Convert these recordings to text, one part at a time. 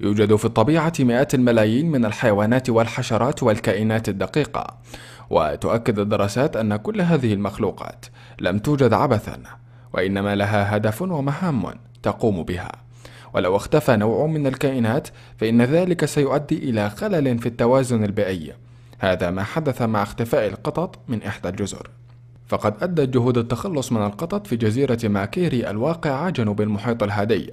يوجد في الطبيعة مئات الملايين من الحيوانات والحشرات والكائنات الدقيقة وتؤكد الدراسات أن كل هذه المخلوقات لم توجد عبثا وإنما لها هدف ومهام تقوم بها ولو اختفى نوع من الكائنات فإن ذلك سيؤدي إلى خلل في التوازن البيئي هذا ما حدث مع اختفاء القطط من إحدى الجزر فقد أدت جهود التخلص من القطط في جزيرة ماكيري الواقعة جنوب المحيط الهادي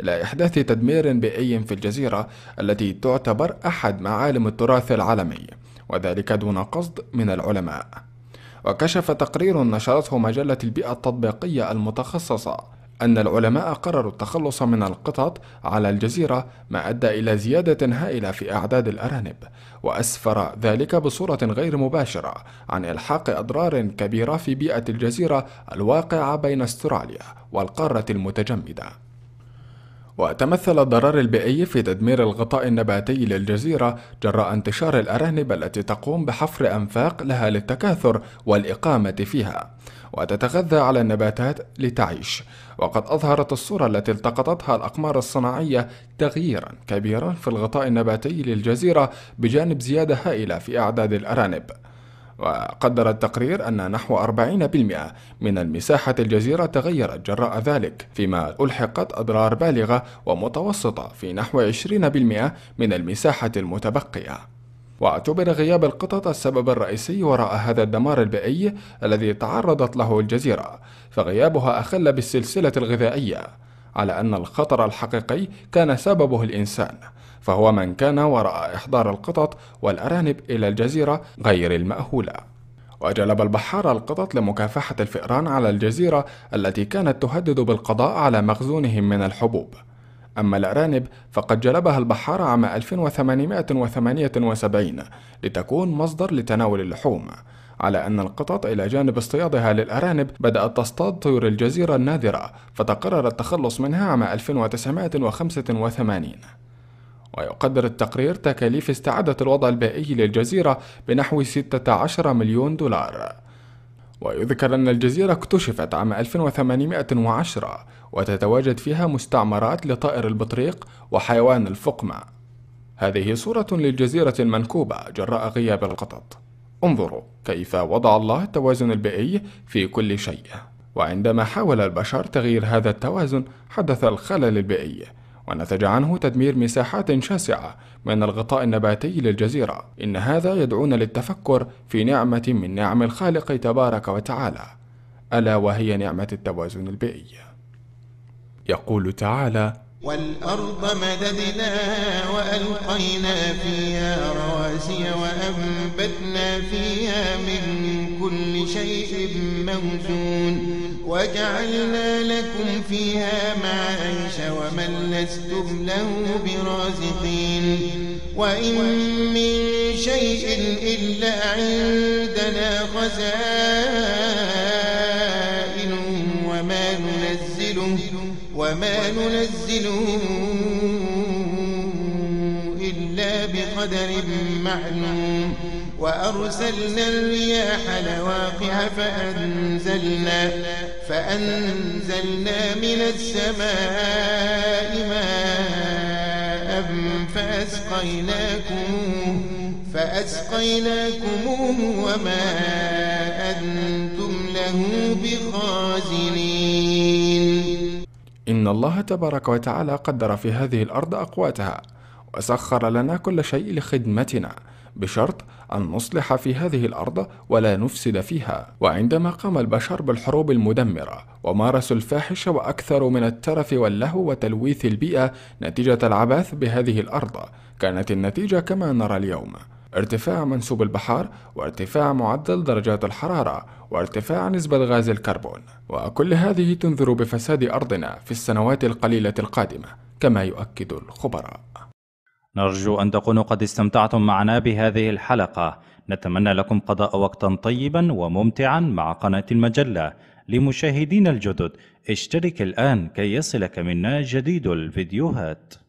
إلى إحداث تدمير بيئي في الجزيرة التي تعتبر أحد معالم التراث العالمي وذلك دون قصد من العلماء وكشف تقرير نشرته مجلة البيئة التطبيقية المتخصصة أن العلماء قرروا التخلص من القطط على الجزيرة ما أدى إلى زيادة هائلة في أعداد الأرانب، وأسفر ذلك بصورة غير مباشرة عن إلحاق أضرار كبيرة في بيئة الجزيرة الواقعة بين استراليا والقارة المتجمدة. وتمثل الضرر البيئي في تدمير الغطاء النباتي للجزيرة جراء انتشار الأرانب التي تقوم بحفر أنفاق لها للتكاثر والإقامة فيها وتتغذى على النباتات لتعيش وقد أظهرت الصورة التي التقطتها الأقمار الصناعية تغييرا كبيرا في الغطاء النباتي للجزيرة بجانب زيادة هائلة في أعداد الأرانب وقدر التقرير أن نحو 40% من المساحة الجزيرة تغيرت جراء ذلك فيما ألحقت أضرار بالغة ومتوسطة في نحو 20% من المساحة المتبقية واعتبر غياب القطط السبب الرئيسي وراء هذا الدمار البيئي الذي تعرضت له الجزيرة فغيابها أخل بالسلسلة الغذائية على أن الخطر الحقيقي كان سببه الإنسان فهو من كان وراء إحضار القطط والأرانب إلى الجزيرة غير المأهولة وجلب البحار القطط لمكافحة الفئران على الجزيرة التي كانت تهدد بالقضاء على مخزونهم من الحبوب أما الأرانب فقد جلبها البحار عام 1878 لتكون مصدر لتناول اللحوم على أن القطط إلى جانب اصطيادها للأرانب بدأت تصطاد طيور الجزيرة النادرة فتقرر التخلص منها عام 1985 ويقدر التقرير تكاليف استعادة الوضع البائي للجزيرة بنحو 16 مليون دولار ويذكر أن الجزيرة اكتشفت عام 1810 وتتواجد فيها مستعمرات لطائر البطريق وحيوان الفقمة هذه صورة للجزيرة المنكوبة جراء غياب القطط انظروا كيف وضع الله التوازن البيئي في كل شيء وعندما حاول البشر تغيير هذا التوازن حدث الخلل البيئي ونتج عنه تدمير مساحات شاسعة من الغطاء النباتي للجزيرة إن هذا يدعونا للتفكر في نعمة من نعم الخالق تبارك وتعالى ألا وهي نعمة التوازن البيئي يقول تعالى والأرض مددناها وألقينا فيها رواسي وأنبتنا فيها من كل شيء موزون وجعلنا لكم فيها معايش ومن لستم له برازقين وإن من شيء إلا عندنا خزائن وما ننزله, وما ننزله بقدر معلوم وأرسلنا الرياح لواقها فأنزلنا, فأنزلنا من السماء ماء فأسقيناكم فأسقيناكم وما أنتم له بخازنين إن الله تبارك وتعالى قدر في هذه الأرض أقواتها وسخر لنا كل شيء لخدمتنا بشرط أن نصلح في هذه الأرض ولا نفسد فيها وعندما قام البشر بالحروب المدمرة ومارسوا الفاحش وأكثر من الترف واللهو وتلويث البيئة نتيجة العبث بهذه الأرض كانت النتيجة كما نرى اليوم ارتفاع منسوب البحار وارتفاع معدل درجات الحرارة وارتفاع نسبة غاز الكربون وكل هذه تنذر بفساد أرضنا في السنوات القليلة القادمة كما يؤكد الخبراء نرجو أن تكونوا قد استمتعتم معنا بهذه الحلقة نتمنى لكم قضاء وقتا طيبا وممتعا مع قناة المجلة لمشاهدينا الجدد اشترك الآن كي يصلك منا جديد الفيديوهات